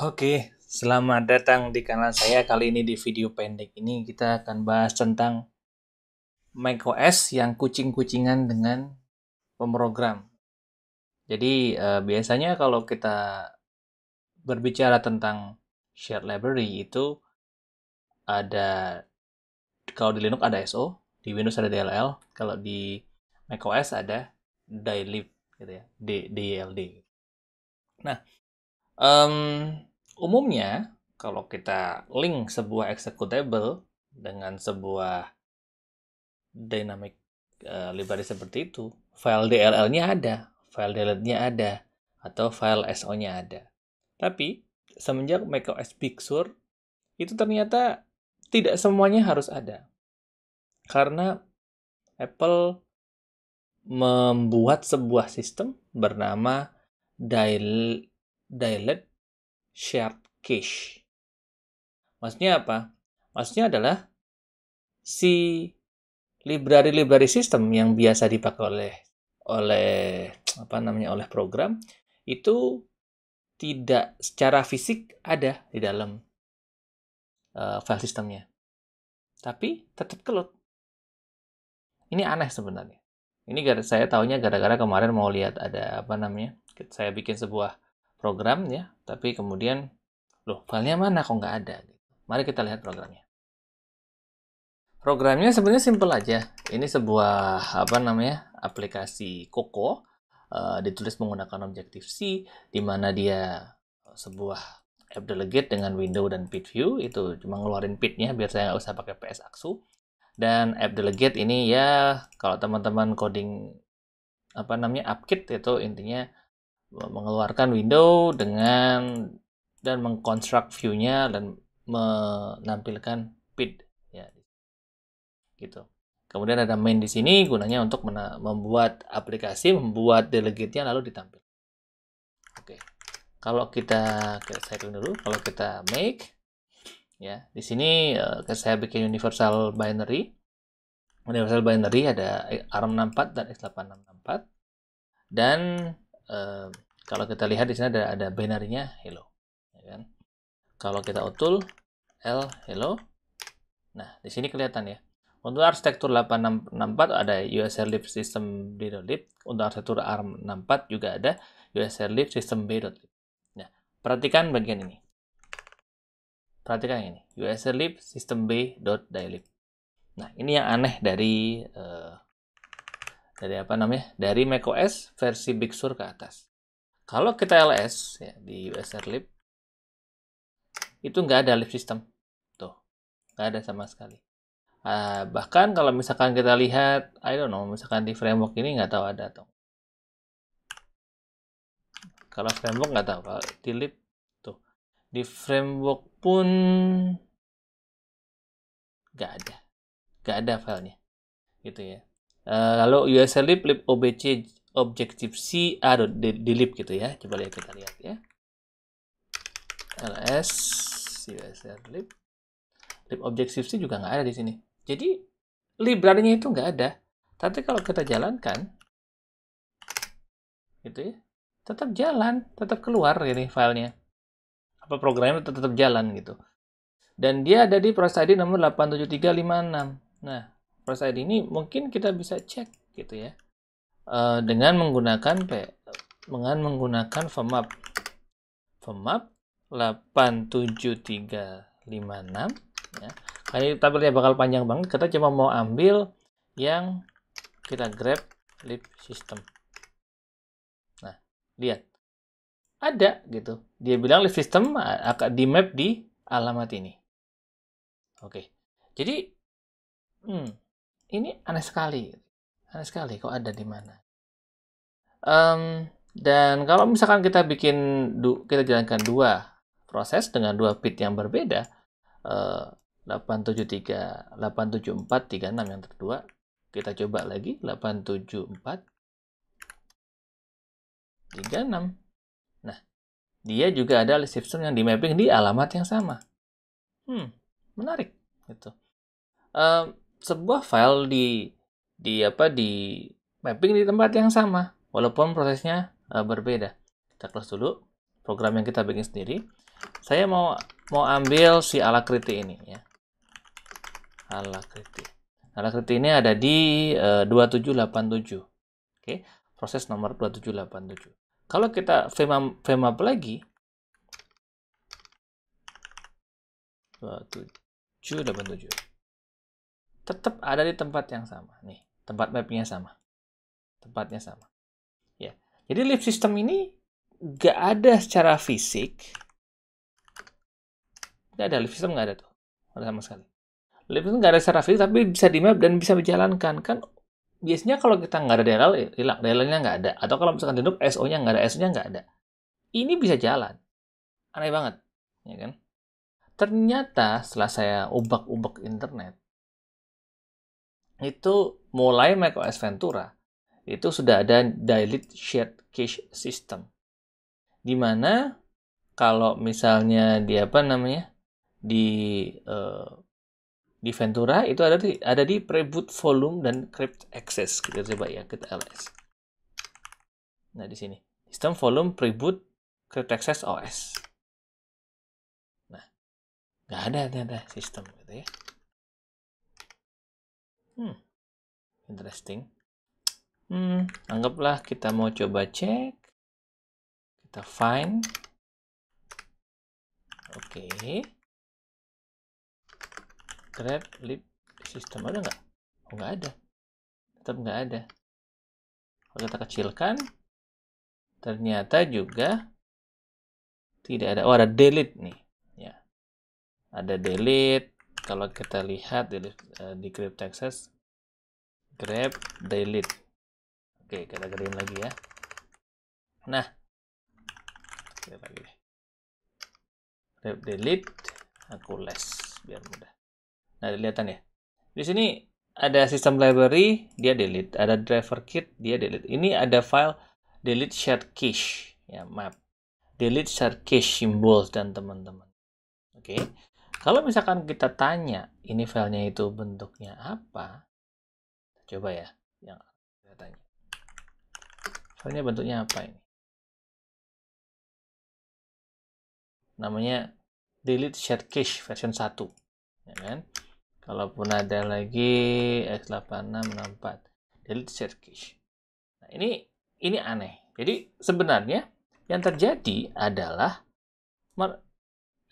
Oke, selamat datang di kanal saya. Kali ini di video pendek ini kita akan bahas tentang macOS yang kucing-kucingan dengan pemrogram. Jadi eh, biasanya kalau kita berbicara tentang shared library itu ada kalau di Linux ada SO, di Windows ada DLL, kalau di macOS ada dylib gitu ya, D DLD. Nah, Um, umumnya kalau kita link sebuah executable dengan sebuah dynamic uh, library seperti itu, file DLL-nya ada, file delete-nya ada, atau file SO-nya ada. Tapi semenjak macOS Big Sur itu ternyata tidak semuanya harus ada. Karena Apple membuat sebuah sistem bernama dialect shared cache. Maksudnya apa? Maksudnya adalah si library-library system yang biasa dipakai oleh oleh apa namanya oleh program itu tidak secara fisik ada di dalam uh, file sistemnya. Tapi tetap kelut. Ini aneh sebenarnya. Ini gara saya tahunya gara-gara kemarin mau lihat ada apa namanya. Saya bikin sebuah program ya, tapi kemudian loh filenya mana kok nggak ada? Mari kita lihat programnya. Programnya sebenarnya simple aja. Ini sebuah apa namanya aplikasi Koko uh, eh, ditulis menggunakan Objective C, di mana dia eh, sebuah app delegate dengan window dan pit view itu cuma ngeluarin pitnya biar saya nggak usah pakai PS Aksu dan app delegate ini ya kalau teman-teman coding apa namanya upkit itu intinya mengeluarkan window dengan dan mengkonstruk view-nya dan menampilkan PID ya gitu. Kemudian ada main di sini gunanya untuk membuat aplikasi, membuat delegate-nya lalu ditampil. Oke. Kalau kita kita saya dulu, kalau kita make ya, di sini uh, saya bikin universal binary. Universal binary ada ARM64 dan X8664 dan kalau kita lihat di sini ada ada bannernya hello ya kan kalau kita utul l hello nah di sini kelihatan ya untuk arsitektur 864 ada USR Lib System D.lib. Untuk arsitektur ARM64 juga ada USR Lib System B.lib. Nah, ya, perhatikan bagian ini. Perhatikan ini. USR Lib System B.dylib. Nah, ini yang aneh dari uh, dari apa namanya dari macOS versi Big Sur ke atas. Kalau kita ls ya, di USR lib itu nggak ada lib system tuh nggak ada sama sekali. Uh, bahkan kalau misalkan kita lihat, I don't know, misalkan di framework ini nggak tahu ada atau kalau framework nggak tahu kalau di lib tuh di framework pun nggak ada nggak ada filenya gitu ya Eh, lalu USLib lib obc objective C ah, aduh di, di lib gitu ya. Coba lihat kita lihat ya. ls uslib lip objective C juga nggak ada di sini. Jadi library-nya itu nggak ada. Tapi kalau kita jalankan gitu ya, tetap jalan, tetap keluar ini filenya. Apa programnya tetap, tetap jalan gitu. Dan dia ada di proses ID nomor 87356. Nah, Press ID ini mungkin kita bisa cek gitu ya uh, dengan menggunakan P dengan menggunakan VMAP VMAP 87356 ya. Kali tabelnya bakal panjang banget. Kita cuma mau ambil yang kita grab lip system. Nah, lihat. Ada gitu. Dia bilang lip system akan di map di alamat ini. Oke. Jadi hmm, ini aneh sekali aneh sekali kok ada di mana um, dan kalau misalkan kita bikin kita jalankan dua proses dengan dua bit yang berbeda uh, 873 874 36 yang kedua kita coba lagi 874 36 nah dia juga ada list yang di mapping di alamat yang sama hmm menarik gitu um, sebuah file di di apa di mapping di tempat yang sama walaupun prosesnya uh, berbeda kita close dulu program yang kita bikin sendiri saya mau mau ambil si ala kritik ini ya ala kritik ini ada di e, uh, 2787 oke okay. proses nomor 2787 kalau kita frame up, frame up lagi 2787 tetap ada di tempat yang sama. Nih, tempat mapnya sama. Tempatnya sama. Ya. Jadi lift system ini gak ada secara fisik. gak ada lift system nggak ada tuh. Nggak ada sama sekali. Lift system nggak ada secara fisik tapi bisa di map dan bisa dijalankan kan biasanya kalau kita nggak ada DLL ya, hilang DLL-nya nggak ada atau kalau misalkan duduk SO-nya nggak ada SO-nya nggak ada ini bisa jalan aneh banget ya kan ternyata setelah saya ubak-ubak internet itu mulai macOS Ventura itu sudah ada Delete shared cache system. Di mana kalau misalnya di apa namanya? di uh, di Ventura itu ada di ada di preboot volume dan crypt access. Kita coba ya kita ls. Nah, di sini. System volume preboot crypt access OS. Nah, nggak ada ternyata sistem gitu ya. Hmm, interesting. Hmm, anggaplah kita mau coba cek. Kita find. Oke. Okay. Grab lip system ada nggak? Oh, nggak ada. Tetap nggak ada. Kalau kita kecilkan, ternyata juga tidak ada. Oh, ada delete nih. Ya. Ada delete, kalau kita lihat di, uh, di Grab Texas Grab Delete oke kita gedein lagi ya nah kita lagi deh Grab Delete aku less biar mudah nah kelihatan ya di sini ada sistem library dia delete ada driver kit dia delete ini ada file delete shared cache ya map delete shared cache symbols dan teman-teman oke okay. Kalau misalkan kita tanya ini filenya itu bentuknya apa, coba ya yang kita tanya. Filenya bentuknya apa ini? Namanya delete shared cache version 1 ya kan kalaupun ada lagi x8664 delete shared cache nah, ini ini aneh jadi sebenarnya yang terjadi adalah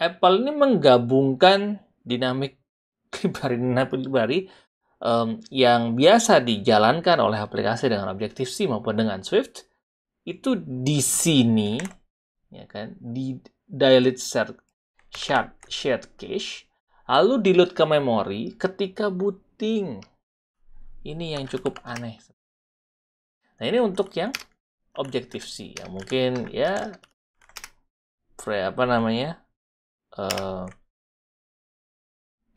Apple ini menggabungkan dinamik libari library um, yang biasa dijalankan oleh aplikasi dengan Objective-C maupun dengan Swift itu di sini ya kan di dilute shared, shared cache lalu di load ke memori ketika booting ini yang cukup aneh nah ini untuk yang Objective-C yang mungkin ya apa namanya uh,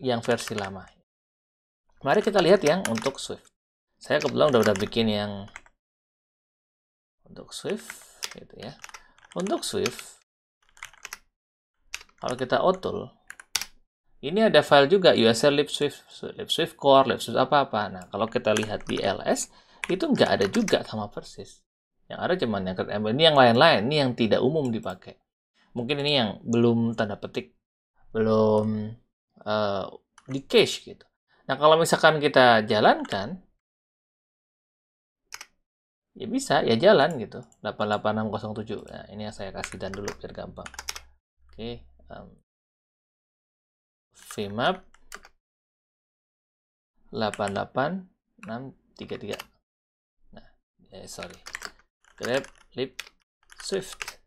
yang versi lama. Mari kita lihat yang untuk Swift. Saya kebetulan udah udah bikin yang untuk Swift gitu ya. Untuk Swift kalau kita otul ini ada file juga USL libswift, libswift core, libswift apa-apa. Nah, kalau kita lihat di ls, itu nggak ada juga sama persis. Yang ada cuman yang ini yang lain-lain, ini yang tidak umum dipakai mungkin ini yang belum tanda petik belum uh, di cache gitu. Nah kalau misalkan kita jalankan ya bisa ya jalan gitu 88607 nah ya, ini yang saya kasih dan dulu biar gampang oke okay. um, vmap 88633 nah eh, sorry grab lip swift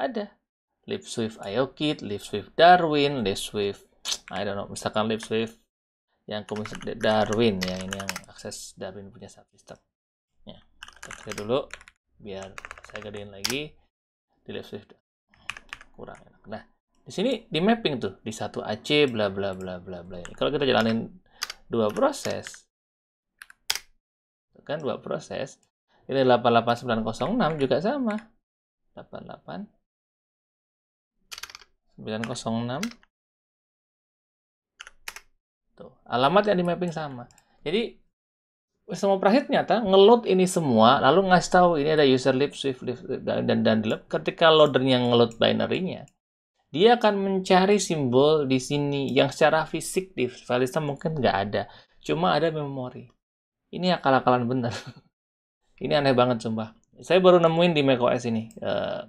ada. Lives swift Ayokit, lives swift Darwin, lives swift I don't know, misalkan lives swift yang komisi Darwin ya ini yang akses Darwin punya satu subsystem. Ya. Saya dulu biar saya gedein lagi di lives swift kurang enak. Nah, di sini di mapping tuh di satu AC bla bla bla bla bla ini. Kalau kita jalanin dua proses kan dua proses ini 88906 juga sama 88 906 tuh alamat yang di mapping sama jadi semua Prahit nyata ngeload ini semua lalu ngasih tahu ini ada user lib swift lib dan dan, dan lib ketika loadernya ngeload binarynya dia akan mencari simbol di sini yang secara fisik di file system mungkin nggak ada cuma ada memori ini akal-akalan bener ini aneh banget sumpah saya baru nemuin di macOS ini uh,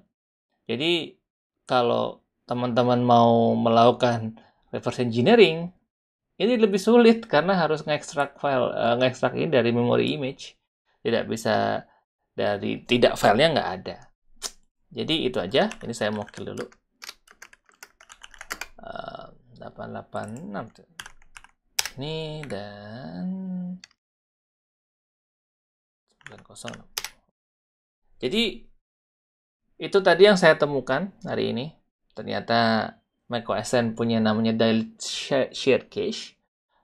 jadi kalau teman-teman mau melakukan reverse engineering, ini lebih sulit karena harus ngekstrak file, uh, eh, ngekstrak ini dari memori image. Tidak bisa dari tidak filenya nggak ada. Jadi itu aja. Ini saya mau kill dulu. Eh, uh, 886 Ini dan 906. Jadi itu tadi yang saya temukan hari ini ternyata macOSN punya namanya Dialed Share Cache.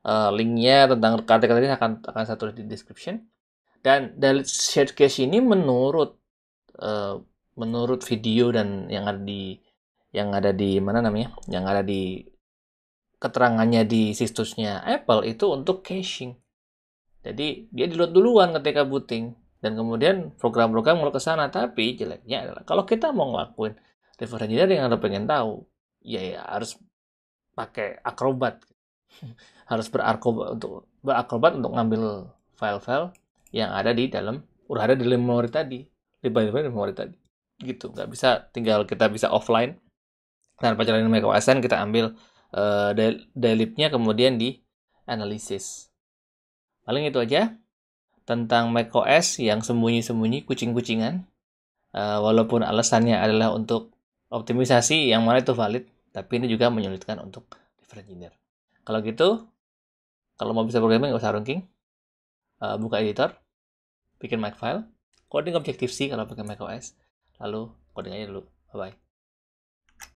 Uh, linknya tentang kata ini akan akan saya tulis di description. Dan Dialed Share Cache ini menurut uh, menurut video dan yang ada di yang ada di mana namanya? Yang ada di keterangannya di situsnya Apple itu untuk caching. Jadi dia di load duluan ketika booting dan kemudian program-program mulai ke sana tapi jeleknya adalah kalau kita mau ngelakuin reverse engineer yang anda pengen tahu ya, ya harus pakai akrobat harus berakrobat untuk berakrobat untuk ngambil file-file yang ada di dalam udah ada di memori tadi di bagian memori tadi gitu nggak bisa tinggal kita bisa offline tanpa jalanin macOSN kita ambil uh, eh, nya kemudian di analisis paling itu aja tentang macOS yang sembunyi-sembunyi kucing-kucingan uh, walaupun alasannya adalah untuk optimisasi yang mana itu valid, tapi ini juga menyulitkan untuk different engineer. Kalau gitu, kalau mau bisa programming nggak usah ranking, uh, buka editor, bikin Mac file, coding Objective C kalau pakai macOS, lalu coding aja dulu. Bye bye.